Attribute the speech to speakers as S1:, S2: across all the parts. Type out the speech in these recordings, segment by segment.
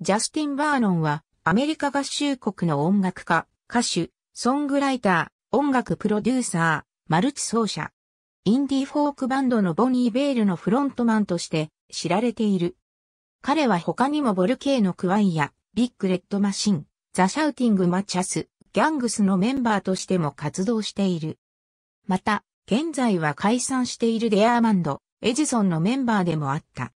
S1: ジャスティン・バーノンは、アメリカ合衆国の音楽家、歌手、ソングライター、音楽プロデューサー、マルチ奏者。インディーフォークバンドのボニー・ベールのフロントマンとして知られている。彼は他にもボルケーのクワイや、ビッグ・レッド・マシン、ザ・シャウティング・マチャス、ギャングスのメンバーとしても活動している。また、現在は解散しているデアーマンド、エジソンのメンバーでもあった。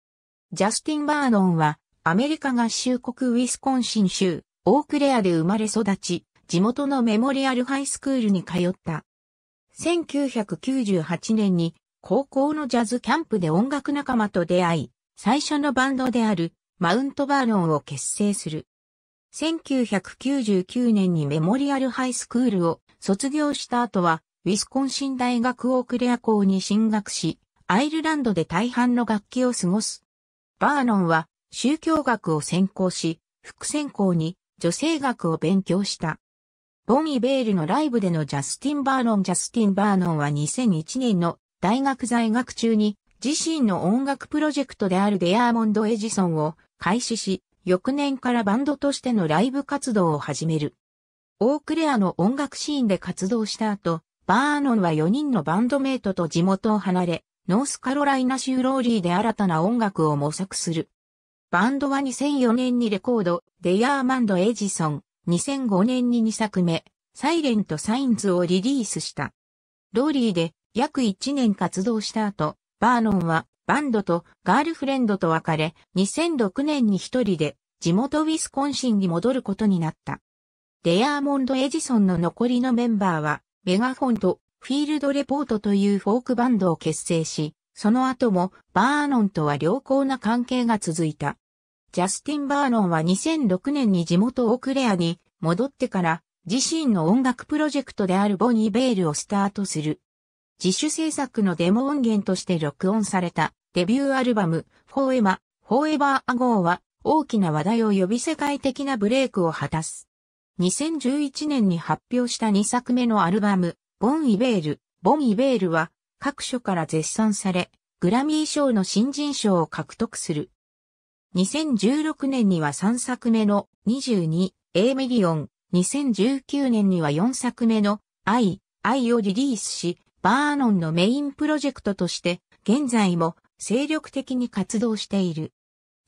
S1: ジャスティン・バーノンは、アメリカ合衆国ウィスコンシン州、オークレアで生まれ育ち、地元のメモリアルハイスクールに通った。1998年に高校のジャズキャンプで音楽仲間と出会い、最初のバンドであるマウントバーロンを結成する。1999年にメモリアルハイスクールを卒業した後は、ウィスコンシン大学オークレア校に進学し、アイルランドで大半の楽器を過ごす。バーノンは宗教学を専攻し、副専攻に女性学を勉強した。ボミ・ー・ベールのライブでのジャスティン・バーノンジャスティン・バーノンは2001年の大学在学中に自身の音楽プロジェクトであるデアーモンド・エジソンを開始し、翌年からバンドとしてのライブ活動を始める。オークレアの音楽シーンで活動した後、バーノンは4人のバンドメイトと地元を離れ、ノースカロライナ州ローリーで新たな音楽を模索する。バンドは2004年にレコード、デヤーマンド・エジソン、2005年に2作目、サイレント・サインズをリリースした。ローリーで約1年活動した後、バーノンはバンドとガールフレンドと別れ、2006年に一人で地元ウィスコンシンに戻ることになった。デヤーモンド・エジソンの残りのメンバーは、メガフォンとフィールドレポートというフォークバンドを結成し、その後もバーノンとは良好な関係が続いた。ジャスティン・バーノンは2006年に地元オクレアに戻ってから自身の音楽プロジェクトであるボニー・ベールをスタートする。自主制作のデモ音源として録音されたデビューアルバムフォーエマ、フォーエバー・アゴーは大きな話題を呼び世界的なブレイクを果たす。2011年に発表した2作目のアルバム、ボン・イベール、ボン・イベールは各所から絶賛され、グラミー賞の新人賞を獲得する。2016年には3作目の22、A ミリオン、2019年には4作目の I、I をリリースし、バーノンのメインプロジェクトとして、現在も精力的に活動している。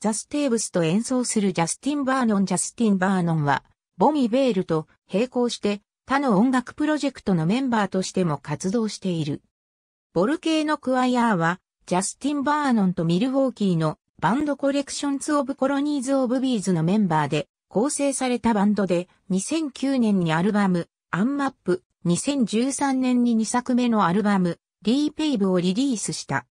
S1: ザ・ステーブスと演奏するジャスティン・バーノン・ジャスティン・バーノンは、ボミ・ベールと並行して他の音楽プロジェクトのメンバーとしても活動している。ボルケーノ・クワイヤーは、ジャスティン・バーノンとミルウォーキーのバンドコレクションズ・オブ・コロニーズ・オブ・ビーズのメンバーで構成されたバンドで、2009年にアルバム、アンマップ、2013年に2作目のアルバム、リー・ペイブをリリースした。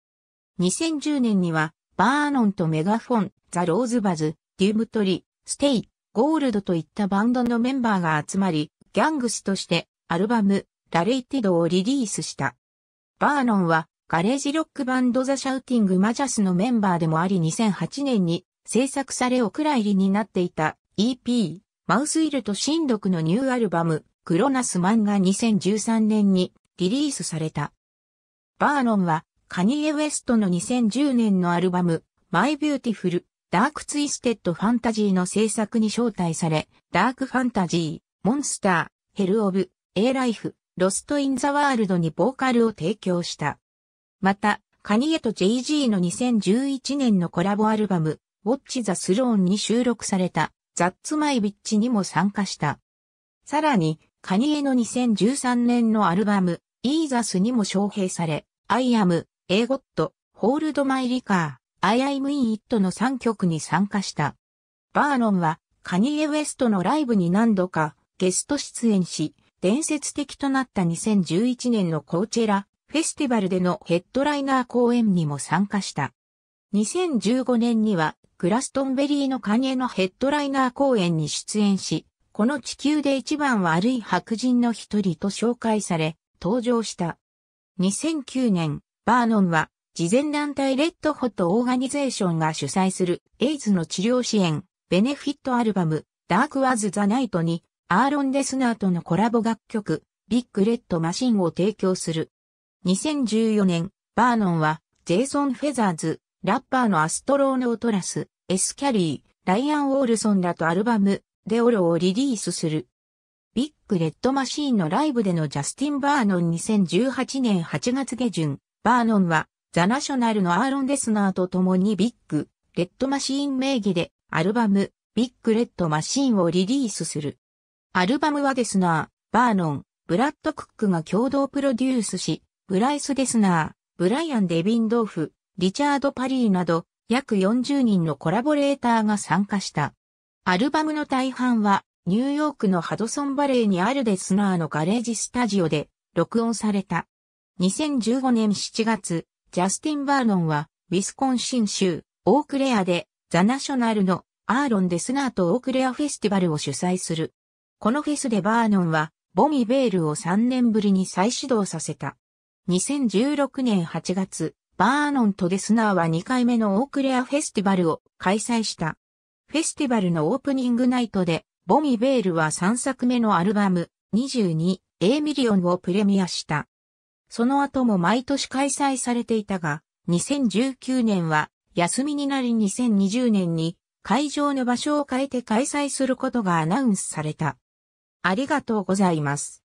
S1: 2010年には、バーノンとメガフォン、ザ・ローズ・バズ、デュームトリ、ステイ、ゴールドといったバンドのメンバーが集まり、ギャングスとしてアルバム、ラレイティドをリリースした。バーノンは、ガレージロックバンドザ・シャウティング・マジャスのメンバーでもあり2008年に制作されお蔵入りになっていた EP、マウスイルと新読のニューアルバム、クロナスマンが2013年にリリースされた。バーノンは、カニエ・ウエストの2010年のアルバム、マイ・ビューティフル・ダーク・ツイステッド・ファンタジーの制作に招待され、ダーク・ファンタジー、モンスター、ヘル・オブ、エー・ライフ、ロスト・イン・ザ・ワールドにボーカルを提供した。また、カニエと JG の2011年のコラボアルバム、ウォッチ・ザ・スローンに収録された、ザッツ・マイ・ビッチにも参加した。さらに、カニエの2013年のアルバム、イーザスにも招聘され、アイアム、エーゴット、ホールド・マイ・リカー、アイアイム・イン・イットの3曲に参加した。バーノンは、カニエ・ウエストのライブに何度かゲスト出演し、伝説的となった2011年のコーチェラフェスティバルでのヘッドライナー公演にも参加した。2015年にはグラストンベリーのカニエのヘッドライナー公演に出演し、この地球で一番悪い白人の一人と紹介され、登場した。2009年、バーノンは、事前団体レッドホットオーガニゼーションが主催するエイズの治療支援、ベネフィットアルバム、ダークワーズ・ザ・ナイトにアーロン・デスナーとのコラボ楽曲、ビッグ・レッド・マシンを提供する。2014年、バーノンは、ジェイソン・フェザーズ、ラッパーのアストローノートラス、エス・キャリー、ライアン・ウォールソンらとアルバム、デオロをリリースする。ビッグ・レッド・マシーンのライブでのジャスティン・バーノン2018年8月下旬、バーノンは、ザ・ナショナルのアーロン・デスナーと共にビッグ、レッド・マシーン名義で、アルバム、ビッグ・レッド・マシーンをリリースする。アルバムはデスナー、バーノン、ブラッド・クックが共同プロデュースし、ブライス・デスナー、ブライアン・デビンドーフ、リチャード・パリーなど、約40人のコラボレーターが参加した。アルバムの大半は、ニューヨークのハドソンバレーにあるデスナーのガレージスタジオで録音された。2015年7月、ジャスティン・バーノンは、ウィスコンシン州、オークレアで、ザ・ナショナルのアーロン・デスナーとオークレアフェスティバルを主催する。このフェスでバーノンは、ボミベールを3年ぶりに再始動させた。2016年8月、バーノンとデスナーは2回目のオークレアフェスティバルを開催した。フェスティバルのオープニングナイトで、ボミベールは3作目のアルバム、22、A ミリオンをプレミアした。その後も毎年開催されていたが、2019年は休みになり2020年に会場の場所を変えて開催することがアナウンスされた。ありがとうございます。